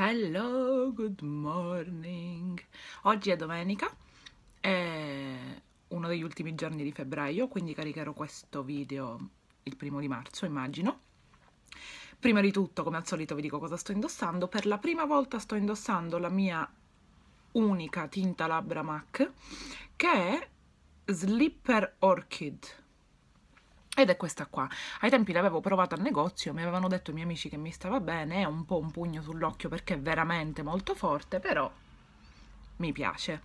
Hello, good morning. Oggi è domenica, è uno degli ultimi giorni di febbraio, quindi caricherò questo video il primo di marzo, immagino. Prima di tutto, come al solito, vi dico cosa sto indossando. Per la prima volta sto indossando la mia unica tinta labbra MAC, che è Slipper Orchid ed è questa qua. Ai tempi l'avevo provata al negozio, mi avevano detto i miei amici che mi stava bene, è un po' un pugno sull'occhio perché è veramente molto forte, però mi piace.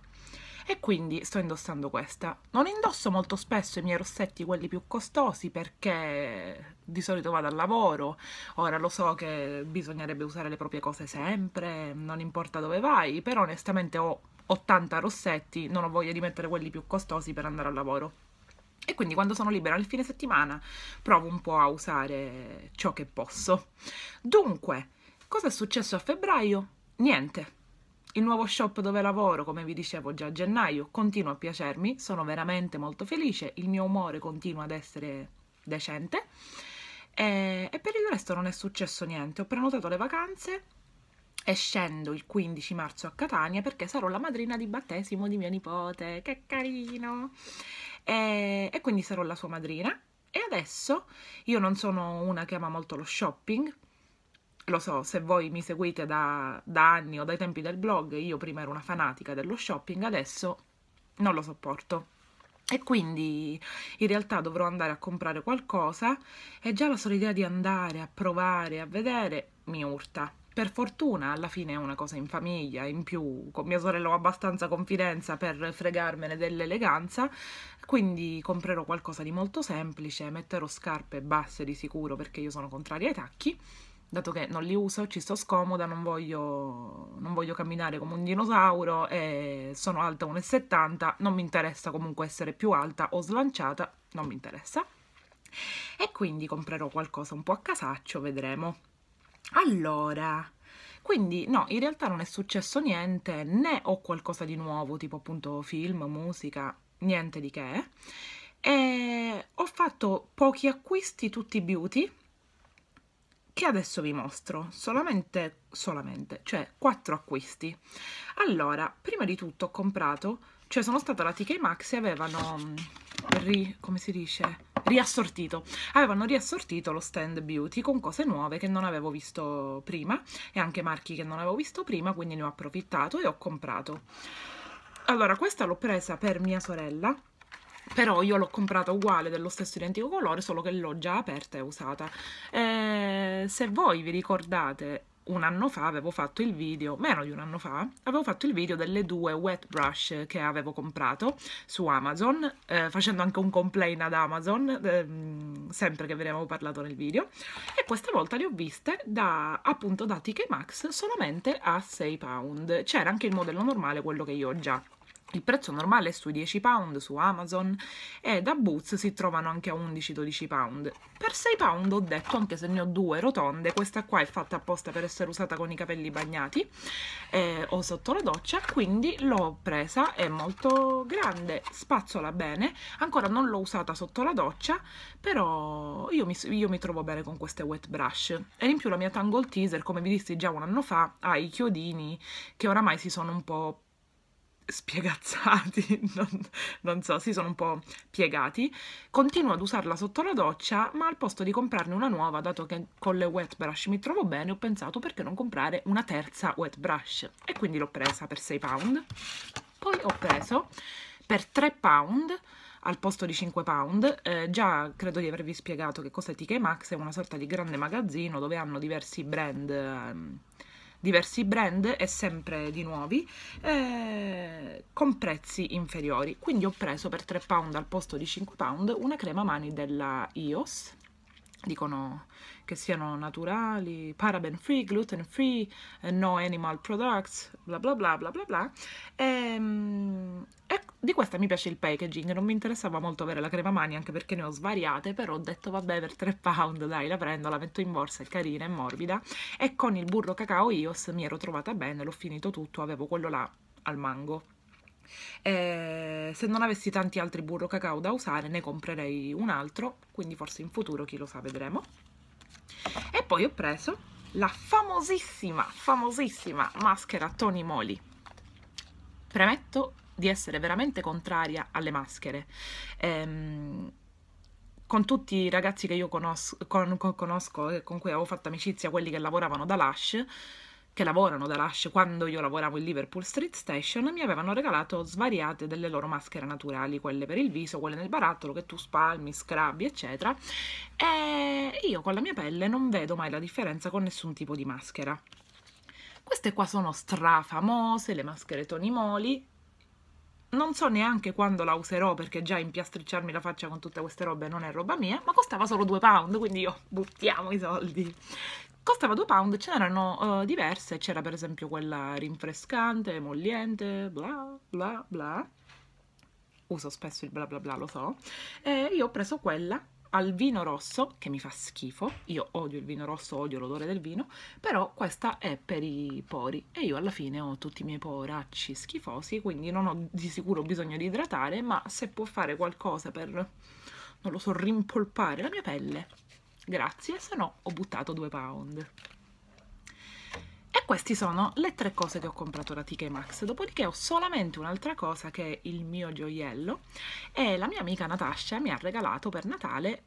E quindi sto indossando questa. Non indosso molto spesso i miei rossetti, quelli più costosi, perché di solito vado al lavoro. Ora lo so che bisognerebbe usare le proprie cose sempre, non importa dove vai, però onestamente ho 80 rossetti, non ho voglia di mettere quelli più costosi per andare al lavoro. E quindi quando sono libera nel fine settimana provo un po' a usare ciò che posso. Dunque, cosa è successo a febbraio? Niente. Il nuovo shop dove lavoro, come vi dicevo già a gennaio, continua a piacermi, sono veramente molto felice, il mio umore continua ad essere decente e, e, per il resto non è successo niente. Ho prenotato le vacanze e scendo il 15 marzo a Catania perché sarò la madrina di battesimo di mio nipote, che carino! e, e quindi sarò la sua madrina. E adesso io non sono una che ama molto lo shopping, lo so, se voi mi seguite da, da, anni o dai tempi del blog, io prima ero una fanatica dello shopping, adesso non lo sopporto. E quindi in realtà dovrò andare a comprare qualcosa e già la sola idea di andare a provare, a vedere, mi urta per fortuna alla fine è una cosa in famiglia, in più con mia sorella ho abbastanza confidenza per fregarmene dell'eleganza, quindi comprerò qualcosa di molto semplice, metterò scarpe basse di sicuro perché io sono contraria ai tacchi, dato che non li uso, ci sto scomoda, non voglio, non voglio camminare come un dinosauro e sono alta 1,70, non mi interessa comunque essere più alta o slanciata, non mi interessa. E quindi comprerò qualcosa un po' a casaccio, vedremo. Allora, quindi no, in realtà non è successo niente, né ho qualcosa di nuovo, tipo appunto film, musica, niente di che. E ho fatto pochi acquisti, tutti beauty, che adesso vi mostro, solamente, solamente, cioè quattro acquisti. Allora, prima di tutto ho comprato, cioè sono stata alla TK Max e avevano, mm, ri, come si dice, riassortito. Avevano riassortito lo stand beauty con cose nuove che non avevo visto prima e anche marchi che non avevo visto prima, quindi ne ho approfittato e ho comprato. Allora, questa l'ho presa per mia sorella, però io l'ho comprata uguale dello stesso identico colore solo che l'ho già aperta e usata eh, se voi vi ricordate un anno fa avevo fatto il video, meno di un anno fa, avevo fatto il video delle due wet brush che avevo comprato su Amazon, eh, facendo anche un complaint ad Amazon, ehm, sempre che ve ne avevo parlato nel video, e questa volta le ho viste da, appunto da TK Max solamente a 6 pound, c'era anche il modello normale, quello che io ho già il prezzo normale è sui 10 pound su Amazon e da Boots si trovano anche a 11-12 pound. Per 6 pound ho detto, anche se ne ho due rotonde, questa qua è fatta apposta per essere usata con i capelli bagnati eh, o sotto la doccia, quindi l'ho presa, è molto grande, spazzola bene, ancora non l'ho usata sotto la doccia, però io mi, io mi, trovo bene con queste wet brush. E in più la mia Tangle Teaser, come vi dissi già un anno fa, ha i chiodini che oramai si sono un po' spiegazzati, non, non, so, si sono un po' piegati. Continuo ad usarla sotto la doccia, ma al posto di comprarne una nuova, dato che con le wet brush mi trovo bene, ho pensato perché non comprare una terza wet brush. E quindi l'ho presa per 6 pound. Poi ho preso per 3 pound al posto di 5 pound. Eh, già credo di avervi spiegato che cosa è TK Maxx, è una sorta di grande magazzino dove hanno diversi brand ehm, diversi brand e sempre di nuovi eh, con prezzi inferiori quindi ho preso per 3 pound al posto di 5 pound una crema mani della EOS dicono che siano naturali, paraben free, gluten free, eh, no animal products, bla bla bla bla bla bla. E, ehm, e, di questa mi piace il packaging, non mi interessava molto avere la crema mani anche perché ne ho svariate, però ho detto vabbè per 3 pound dai la prendo, la metto in borsa, è carina, è morbida e con il burro cacao IOS mi ero trovata bene, l'ho finito tutto, avevo quello là al mango eh, se non avessi tanti altri burro cacao da usare ne comprerei un altro, quindi forse in futuro chi lo sa vedremo. E poi ho preso la famosissima, famosissima maschera Tony Moly. Premetto di essere veramente contraria alle maschere. Ehm, con tutti i ragazzi che io conosco, con, con, conosco, con cui avevo fatto amicizia, quelli che lavoravano da Lush, che lavorano da Lush quando io lavoravo in Liverpool Street Station mi avevano regalato svariate delle loro maschere naturali, quelle per il viso, quelle nel barattolo che tu spalmi, scrabbi, eccetera. E io con la mia pelle non vedo mai la differenza con nessun tipo di maschera. Queste qua sono strafamose, le maschere Tony Moly, non so neanche quando la userò perché già impiastricciarmi la faccia con tutte queste robe non è roba mia, ma costava solo 2 pound, quindi io buttiamo i soldi. Costava 2 pound, ce n'erano uh, diverse, c'era per esempio quella rinfrescante, emolliente, bla bla bla. Uso spesso il bla bla bla, lo so. E io ho preso quella al vino rosso, che mi fa schifo, io odio il vino rosso, odio l'odore del vino, però questa è per i pori e io alla fine ho tutti i miei poracci schifosi, quindi non ho di sicuro bisogno di idratare, ma se può fare qualcosa per, non lo so, rimpolpare la mia pelle, grazie, se no ho buttato due pound queste sono le tre cose che ho comprato da TK Maxx. Dopodiché ho solamente un'altra cosa che è il mio gioiello e la mia amica Natasha mi ha regalato per Natale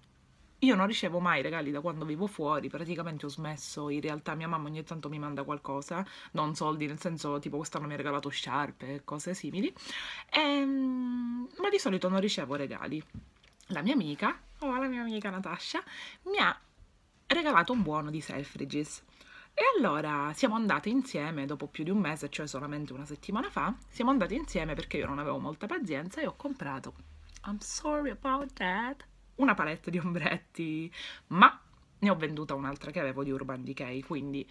io non ricevo mai regali da quando vivo fuori, praticamente ho smesso, in realtà mia mamma ogni tanto mi manda qualcosa, non soldi, nel senso tipo quest'anno mi ha regalato sciarpe, cose simili, ehm, ma di solito non ricevo regali. La mia amica, oh, la mia amica Natasha, mi ha regalato un buono di Selfridges e allora siamo andate insieme, dopo più di un mese, cioè solamente una settimana fa, siamo andate insieme perché io non avevo molta pazienza e ho comprato, I'm sorry about that, una palette di ombretti, ma ne ho venduta un'altra che avevo di Urban Decay, quindi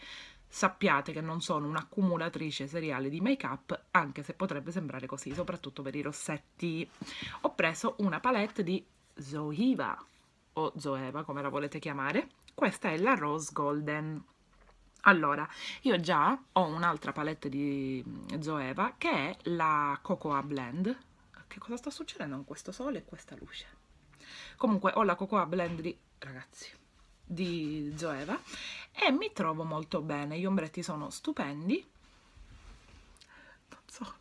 sappiate che non sono un'accumulatrice seriale di make-up, anche se potrebbe sembrare così, soprattutto per i rossetti. Ho preso una palette di Zoeva, o Zoeva come la volete chiamare, questa è la Rose Golden allora, io già ho un'altra palette di mm, Zoeva che è la Cocoa Blend. Che cosa sta succedendo con questo sole e questa luce? Comunque ho la Cocoa Blend di... ragazzi, di Zoeva e mi trovo molto bene. Gli ombretti sono stupendi. Non so.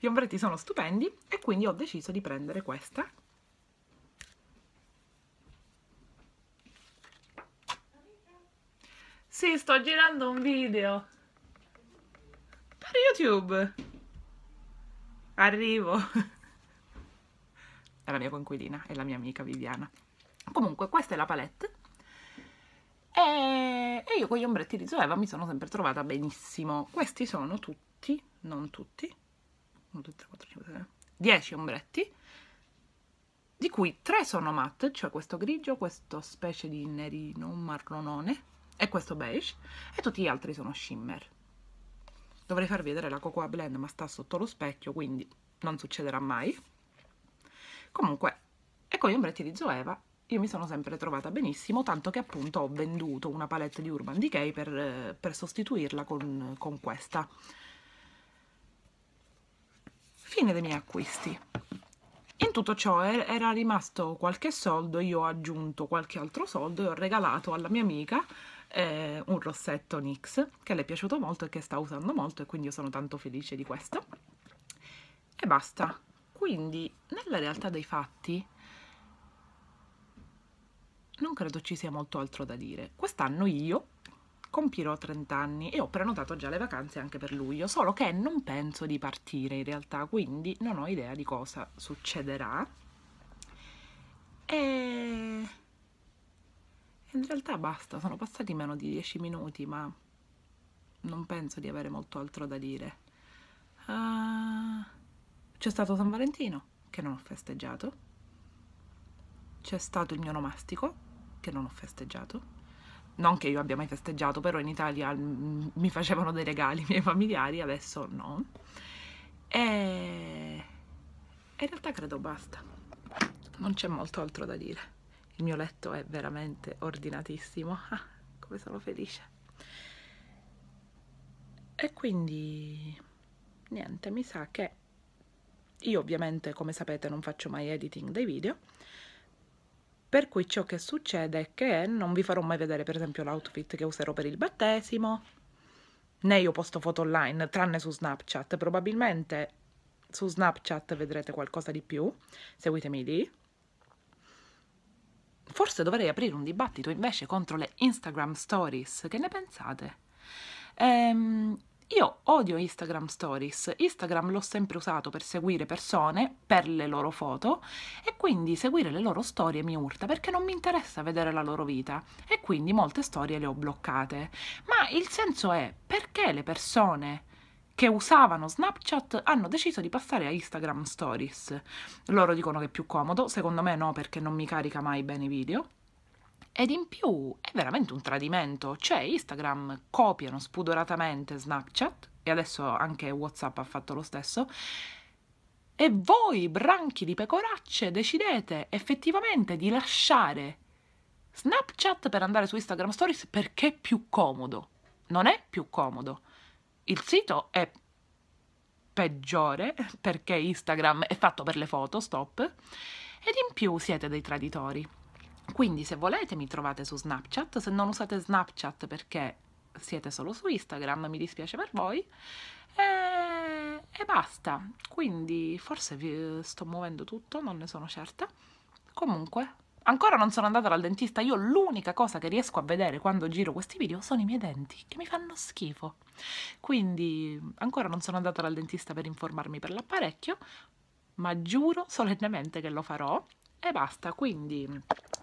Gli ombretti sono stupendi e quindi ho deciso di prendere questa Sì, sto girando un video. Per YouTube. Arrivo. È la mia coinquilina, è la mia amica Viviana. Comunque, questa è la palette. E, e io con gli ombretti di Zoeva mi sono sempre trovata benissimo. Questi sono tutti, non tutti. 1, 2, 3, 4, 5, 6, 10 ombretti. Di cui 3 sono matte, cioè questo grigio, questo specie di nerino marronone e questo beige e tutti gli altri sono shimmer dovrei far vedere la cocoa blend ma sta sotto lo specchio quindi non succederà mai comunque ecco gli ombretti di Zoeva io mi sono sempre trovata benissimo tanto che appunto ho venduto una palette di Urban Decay per, eh, per sostituirla con, con questa fine dei miei acquisti in tutto ciò er, era rimasto qualche soldo, io ho aggiunto qualche altro soldo e ho regalato alla mia amica eh, un rossetto NYX che le è piaciuto molto e che sta usando molto e quindi io sono tanto felice di questo e basta quindi nella realtà dei fatti non credo ci sia molto altro da dire quest'anno io compirò 30 anni e ho prenotato già le vacanze anche per luglio, solo che non penso di partire in realtà, quindi non ho idea di cosa succederà. E in realtà basta, sono passati meno di 10 minuti, ma non penso di avere molto altro da dire. Uh, c'è stato San Valentino, che non ho festeggiato. C'è stato il mio nomastico, che non ho festeggiato. Non che io abbia mai festeggiato, però in Italia mi facevano dei regali i miei familiari, adesso no. E in realtà credo basta. Non c'è molto altro da dire il mio letto è veramente ordinatissimo ah, come sono felice e quindi niente mi sa che io ovviamente come sapete non faccio mai editing dei video per cui ciò che succede è che non vi farò mai vedere per esempio l'outfit che userò per il battesimo né io posto foto online tranne su Snapchat probabilmente su Snapchat vedrete qualcosa di più seguitemi lì Forse dovrei aprire un dibattito invece contro le Instagram Stories, che ne pensate? Ehm, io odio Instagram Stories, Instagram l'ho sempre usato per seguire persone, per le loro foto e quindi seguire le loro storie mi urta perché non mi interessa vedere la loro vita e quindi molte storie le ho bloccate. Ma il senso è perché le persone che usavano Snapchat hanno deciso di passare a Instagram Stories. Loro dicono che è più comodo, secondo me no perché non mi carica mai bene i video. Ed in più è veramente un tradimento, cioè Instagram copiano spudoratamente Snapchat e adesso anche WhatsApp ha fatto lo stesso. E voi, branchi di pecoracce, decidete effettivamente di lasciare Snapchat per andare su Instagram Stories perché è più comodo. Non è più comodo. Il sito è peggiore perché Instagram è fatto per le foto, stop, ed in più siete dei traditori. Quindi se volete mi trovate su Snapchat, se non usate Snapchat perché siete solo su Instagram, mi dispiace per voi. E, e basta. Quindi forse vi sto muovendo tutto, non ne sono certa. Comunque, Ancora non sono andata dal dentista, io l'unica cosa che riesco a vedere quando giro questi video sono i miei denti, che mi fanno schifo. Quindi ancora non sono andata dal dentista per informarmi per l'apparecchio, ma giuro solennemente che lo farò. E basta, quindi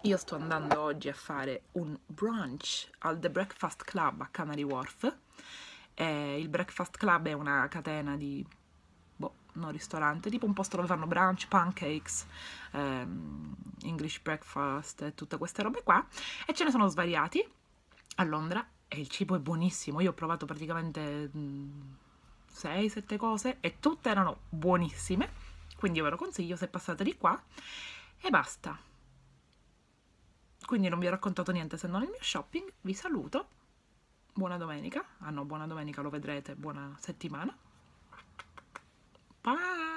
io sto andando oggi a fare un brunch al The Breakfast Club a Canary Wharf. Eh, il Breakfast Club è una catena di no ristorante, tipo un posto dove fanno brunch, pancakes, ehm, English breakfast e tutte queste robe qua e ce ne sono svariati a Londra e il cibo è buonissimo, io ho provato praticamente 6-7 mm, cose e tutte erano buonissime, quindi io ve lo consiglio se passate di qua e basta. Quindi non vi ho raccontato niente se non il mio shopping, vi saluto buona domenica, ah no, buona domenica lo vedrete, buona settimana, b